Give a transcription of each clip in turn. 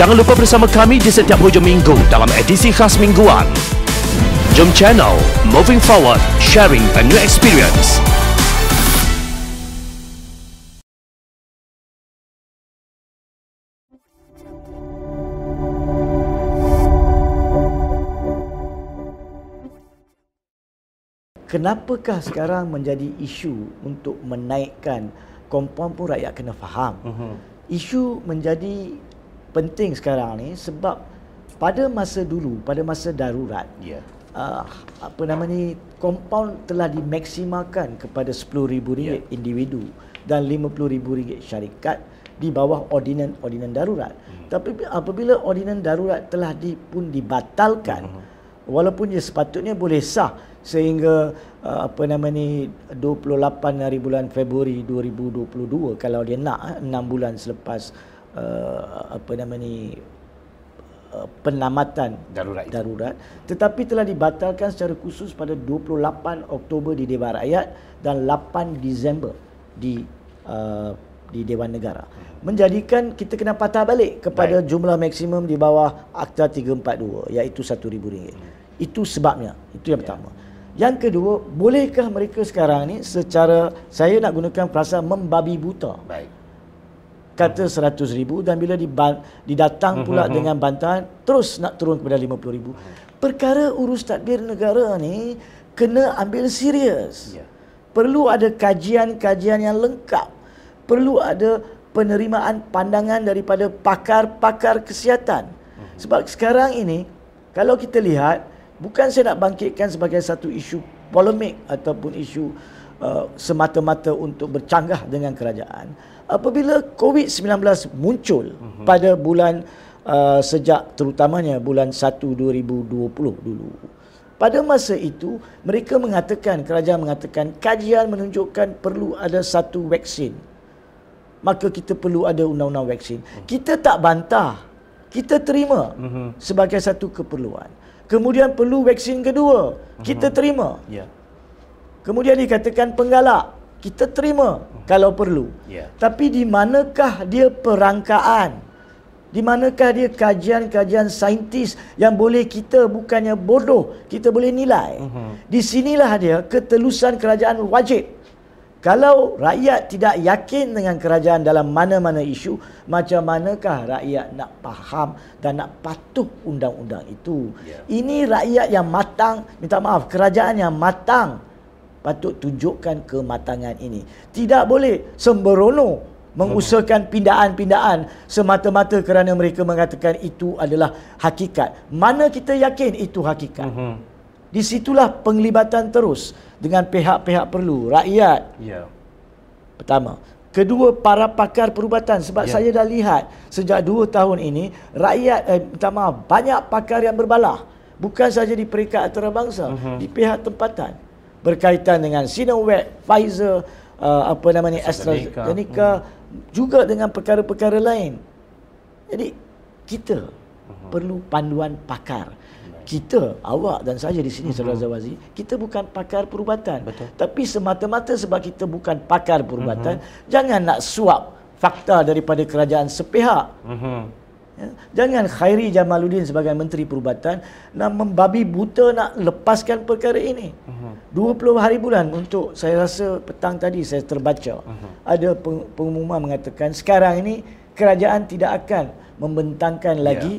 Jangan lupa bersama kami di setiap hujung minggu dalam edisi khas mingguan. Jom channel Moving Forward, sharing a new experience. Kenapakah sekarang menjadi isu untuk menaikkan kompon pun rakyat kena faham. Mhm. Isu menjadi penting sekarang ni sebab pada masa dulu pada masa darurat yeah. Ya. uh, apa nama ni compound telah dimaksimalkan kepada RM10000 yeah. individu dan RM50000 syarikat di bawah ordinan ordinan darurat hmm. tapi apabila ordinan darurat telah di, pun dibatalkan hmm. walaupun ia sepatutnya boleh sah sehingga uh, apa nama ni 28 hari bulan Februari 2022 kalau dia nak 6 ah, bulan selepas uh, apa nama ni uh, penamatan darurat, darurat tetapi telah dibatalkan secara khusus pada 28 Oktober di Dewan Rakyat dan 8 Disember di uh, di Dewan Negara hmm. menjadikan kita kena patah balik kepada Baik. jumlah maksimum di bawah Akta 342 iaitu RM1000 hmm. itu sebabnya itu yang ya. pertama yang kedua bolehkah mereka sekarang ni secara saya nak gunakan frasa membabi buta Baik kata seratus ribu dan bila diban, didatang mhm, pula mhm. dengan bantahan terus nak turun kepada lima puluh ribu mhm. perkara urus tadbir negara ni kena ambil serius ya. perlu ada kajian-kajian yang lengkap perlu ada penerimaan pandangan daripada pakar-pakar kesihatan sebab sekarang ini kalau kita lihat bukan saya nak bangkitkan sebagai satu isu polemik ataupun isu Uh, semata-mata untuk bercanggah dengan kerajaan apabila COVID-19 muncul uh-huh. pada bulan uh, sejak terutamanya bulan 1 2020 dulu pada masa itu mereka mengatakan kerajaan mengatakan kajian menunjukkan perlu ada satu vaksin maka kita perlu ada undang-undang vaksin hmm. kita tak bantah kita terima uh-huh. sebagai satu keperluan kemudian perlu vaksin kedua uh-huh. kita mhm. terima yeah. Kemudian dikatakan penggalak. Kita terima kalau perlu. Yeah. Tapi di manakah dia perangkaan? Di manakah dia kajian-kajian saintis yang boleh kita bukannya bodoh, kita boleh nilai? Mm-hmm. Di sinilah dia ketelusan kerajaan wajib. Kalau rakyat tidak yakin dengan kerajaan dalam mana-mana isu, macam manakah rakyat nak faham dan nak patuh undang-undang itu? Yeah. Ini rakyat yang matang, minta maaf, kerajaan yang matang patut tunjukkan kematangan ini. Tidak boleh sembrono mengusahakan pindaan-pindaan semata-mata kerana mereka mengatakan itu adalah hakikat. Mana kita yakin itu hakikat? mm Di situlah penglibatan terus dengan pihak-pihak perlu, rakyat. Ya. Pertama, kedua para pakar perubatan sebab ya. saya dah lihat sejak dua tahun ini rakyat eh minta maaf, banyak pakar yang berbalah bukan saja di peringkat antarabangsa, mm-hmm. di pihak tempatan berkaitan dengan Sinovac, Pfizer, uh, apa namanya AstraZeneca, AstraZeneca hmm. juga dengan perkara-perkara lain. Jadi kita hmm. perlu panduan pakar. Kita, awak dan saya di sini, hmm. Saudara Zawazi, kita bukan pakar perubatan. Betul. Tapi semata-mata sebab kita bukan pakar perubatan, uh-huh. jangan nak suap fakta daripada kerajaan sepihak. Uh-huh. Jangan khairi Jamaluddin sebagai Menteri Perubatan nak membabi buta nak lepaskan perkara ini. 20 mhm. hari bulan untuk saya rasa petang tadi saya terbaca. Mhm. Ada pengumuman mengatakan sekarang ini kerajaan tidak akan membentangkan ya. lagi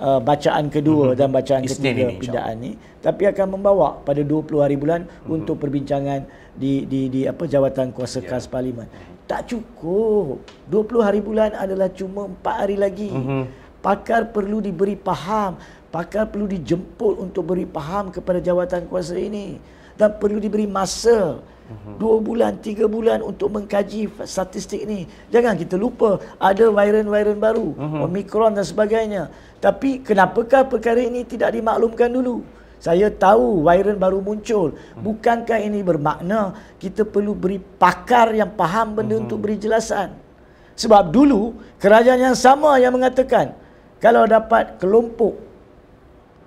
uh, bacaan kedua mm-hmm. dan bacaan Isnin ketiga ini, pindaan ini tapi akan membawa pada 20 hari bulan mm-hmm. untuk perbincangan di di di apa jawatan kuasa ya. khas parlimen tak cukup 20 hari bulan adalah cuma 4 hari lagi mm-hmm pakar perlu diberi faham, pakar perlu dijemput untuk beri faham kepada jawatan kuasa ini dan perlu diberi masa mhm. dua bulan, tiga bulan untuk mengkaji statistik ni. Jangan kita lupa ada viren-viren baru, uh-huh. Mhm. Omicron dan sebagainya. Tapi kenapakah perkara ini tidak dimaklumkan dulu? Saya tahu viren baru muncul. Mhm. Bukankah ini bermakna kita perlu beri pakar yang faham benda uh-huh. untuk beri jelasan? Sebab dulu kerajaan yang sama yang mengatakan kalau dapat kelompok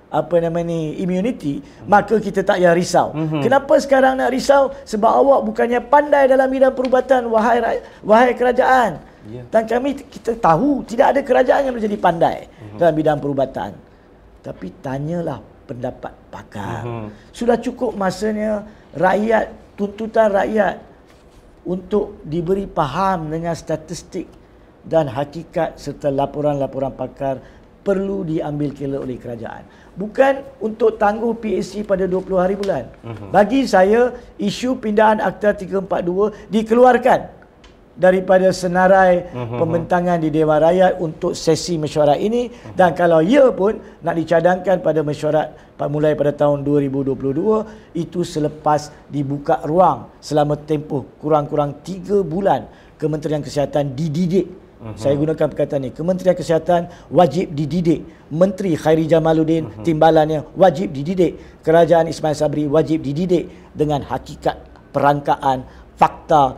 apa nama ni immunity maka kita tak payah risau. Mm-hmm. Kenapa sekarang nak risau? Sebab awak bukannya pandai dalam bidang perubatan wahai wahai kerajaan. Yeah. Dan kami kita tahu tidak ada kerajaan yang menjadi pandai mm-hmm. dalam bidang perubatan. Tapi tanyalah pendapat pakar. Mm-hmm. Sudah cukup masanya rakyat tuntutan rakyat untuk diberi faham dengan statistik dan hakikat serta laporan-laporan pakar perlu diambil kira oleh kerajaan. Bukan untuk tangguh PAC pada 20 hari bulan. Mhm. Bagi saya, isu pindaan Akta 342 dikeluarkan daripada senarai mhm. pembentangan di Dewan Rakyat untuk sesi mesyuarat ini mhm. dan kalau ia ya pun nak dicadangkan pada mesyuarat mulai pada tahun 2022 itu selepas dibuka ruang selama tempoh kurang-kurang 3 bulan Kementerian Kesihatan dididik huh mhm. Saya gunakan perkataan ini. Kementerian Kesihatan wajib dididik. Menteri Khairi Jamaluddin uh-huh. timbalannya wajib dididik. Kerajaan Ismail Sabri wajib dididik dengan hakikat perangkaan, fakta,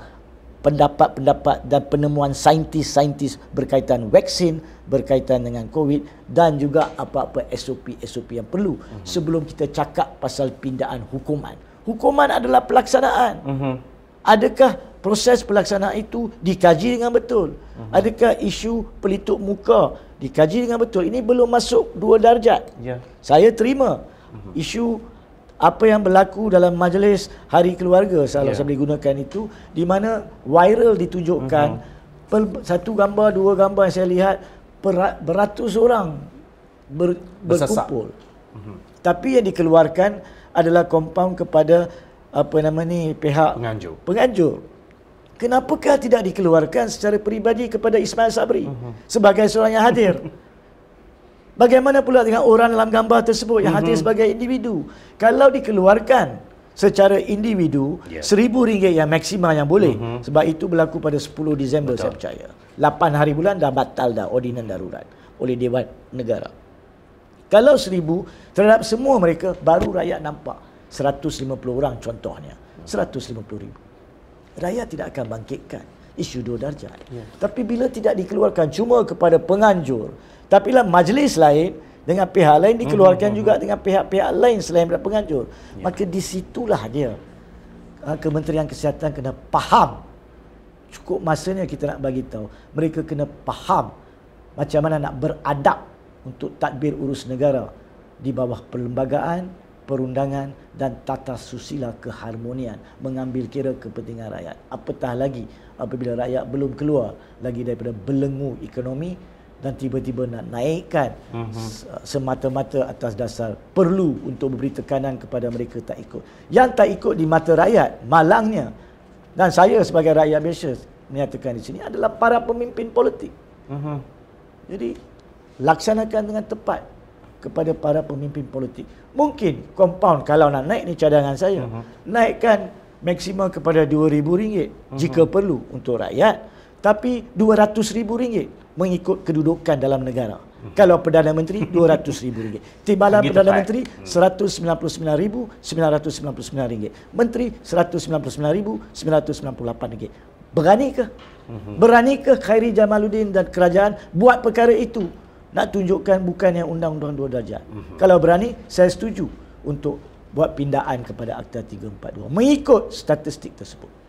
pendapat-pendapat dan penemuan saintis-saintis berkaitan vaksin, berkaitan dengan COVID dan juga apa-apa SOP-SOP yang perlu uh-huh. sebelum kita cakap pasal pindaan hukuman. Hukuman adalah pelaksanaan. Uh-huh adakah proses pelaksanaan itu dikaji dengan betul? Mhm. Adakah isu pelituk muka dikaji dengan betul? Ini belum masuk dua darjat. Yeah. Saya terima mhm. isu apa yang berlaku dalam majlis hari keluarga salah yeah. saya boleh gunakan itu di mana viral ditunjukkan uh-huh. per, satu gambar dua gambar yang saya lihat per, beratus orang ber, berkumpul. Uh-huh. Tapi yang dikeluarkan adalah kompaun kepada apa nama ni pihak penganjur. Penganjur. Kenapakah tidak dikeluarkan secara peribadi kepada Ismail Sabri uh-huh. sebagai seorang yang hadir? Bagaimana pula dengan orang dalam gambar tersebut yang uh-huh. hadir mhm. sebagai individu? Kalau dikeluarkan secara individu seribu 1000 yeah. yang maksima yang boleh uh-huh. sebab itu berlaku pada 10 Disember Betul. saya percaya. 8 hari bulan dah batal dah ordinan darurat oleh Dewan Negara. Kalau seribu terhadap semua mereka baru rakyat nampak 150 orang contohnya 150 ribu Rakyat tidak akan bangkitkan isu dua darjah. ya. Tapi bila tidak dikeluarkan cuma kepada penganjur Tapi lah majlis lain dengan pihak lain dikeluarkan uh-huh. juga hmm. dengan pihak-pihak lain selain daripada penganjur ya. Maka di situlah dia ha, Kementerian Kesihatan kena faham Cukup masanya kita nak bagi tahu Mereka kena faham macam mana nak beradab untuk tadbir urus negara di bawah perlembagaan perundangan dan tata susila keharmonian mengambil kira kepentingan rakyat. Apatah lagi apabila rakyat belum keluar lagi daripada belenggu ekonomi dan tiba-tiba nak naikkan uh-huh. semata-mata atas dasar perlu untuk memberi tekanan kepada mereka tak ikut. Yang tak ikut di mata rakyat malangnya dan saya sebagai rakyat biasa menyatakan di sini adalah para pemimpin politik. Uh-huh. Jadi laksanakan dengan tepat kepada para pemimpin politik. Mungkin compound kalau nak naik ni cadangan saya. Uh-huh. Naikkan maksimum kepada RM2000 mhm. uh-huh. jika perlu untuk rakyat tapi RM200,000 mengikut kedudukan dalam negara. Uh-huh. Kalau Perdana Menteri RM200,000. Timbalan Begitu Perdana baik. Menteri hmm. RM199,999. Menteri RM199,998. Berani ke? Uh-huh. Berani ke Khairi Jamaluddin dan kerajaan buat perkara itu? nak tunjukkan bukan yang undang-undang dua darjat. Mm-hmm. Kalau berani, saya setuju untuk buat pindaan kepada Akta 342 mengikut statistik tersebut.